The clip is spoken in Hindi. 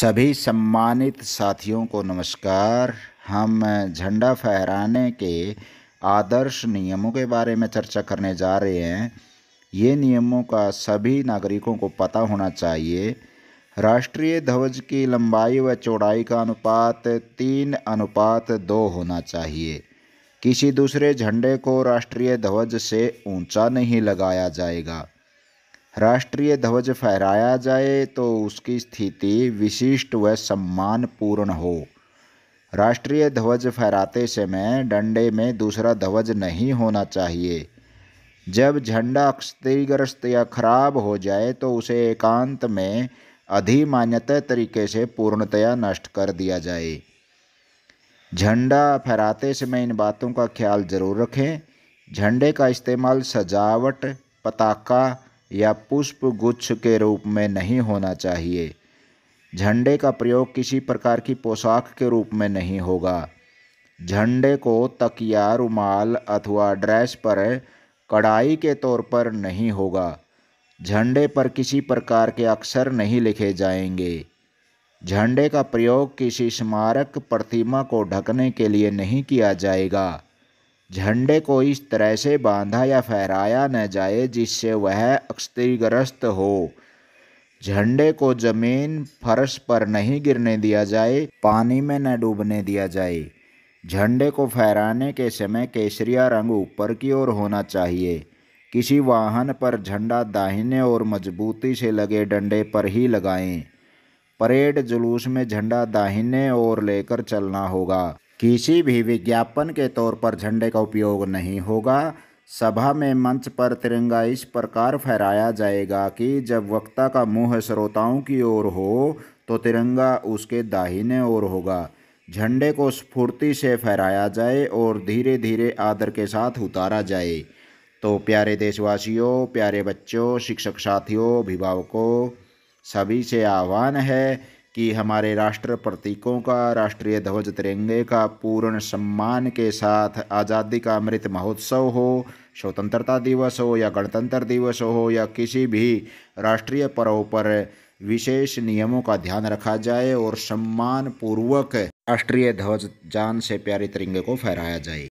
सभी सम्मानित साथियों को नमस्कार हम झंडा फहराने के आदर्श नियमों के बारे में चर्चा करने जा रहे हैं ये नियमों का सभी नागरिकों को पता होना चाहिए राष्ट्रीय ध्वज की लंबाई व चौड़ाई का अनुपात तीन अनुपात दो होना चाहिए किसी दूसरे झंडे को राष्ट्रीय ध्वज से ऊंचा नहीं लगाया जाएगा राष्ट्रीय ध्वज फहराया जाए तो उसकी स्थिति विशिष्ट व सम्मानपूर्ण हो राष्ट्रीय ध्वज फहराते समय डंडे में दूसरा ध्वज नहीं होना चाहिए जब झंडा क्षतिग्रस्त या खराब हो जाए तो उसे एकांत में अधिमान्यतः तरीके से पूर्णतया नष्ट कर दिया जाए झंडा फहराते समय इन बातों का ख्याल जरूर रखें झंडे का इस्तेमाल सजावट पताका या पुष्प गुच्छ के रूप में नहीं होना चाहिए झंडे का प्रयोग किसी प्रकार की पोशाक के रूप में नहीं होगा झंडे को तकिया रुमाल अथवा ड्रेस पर कढ़ाई के तौर पर नहीं होगा झंडे पर किसी प्रकार के अक्षर नहीं लिखे जाएंगे झंडे का प्रयोग किसी स्मारक प्रतिमा को ढकने के लिए नहीं किया जाएगा झंडे को इस तरह से बांधा या फहराया न जाए जिससे वह अक्षतिग्रस्त हो झंडे को जमीन फर्श पर नहीं गिरने दिया जाए पानी में न डूबने दिया जाए झंडे को फहराने के समय केसरिया रंग ऊपर की ओर होना चाहिए किसी वाहन पर झंडा दाहिने और मजबूती से लगे डंडे पर ही लगाएं। परेड जुलूस में झंडा दाहिने ओर लेकर चलना होगा किसी भी विज्ञापन के तौर पर झंडे का उपयोग नहीं होगा सभा में मंच पर तिरंगा इस प्रकार फहराया जाएगा कि जब वक्ता का मुंह श्रोताओं की ओर हो तो तिरंगा उसके दाहिने ओर होगा झंडे को स्फूर्ति से फहराया जाए और धीरे धीरे आदर के साथ उतारा जाए तो प्यारे देशवासियों प्यारे बच्चों शिक्षक साथियों अभिभावकों सभी से आह्वान है कि हमारे राष्ट्र प्रतीकों का राष्ट्रीय ध्वज तिरंगे का पूर्ण सम्मान के साथ आज़ादी का अमृत महोत्सव हो स्वतंत्रता दिवस हो या गणतंत्र दिवस हो या किसी भी राष्ट्रीय पर्व पर विशेष नियमों का ध्यान रखा जाए और सम्मान पूर्वक राष्ट्रीय ध्वज जान से प्यारे तिरंगे को फहराया जाए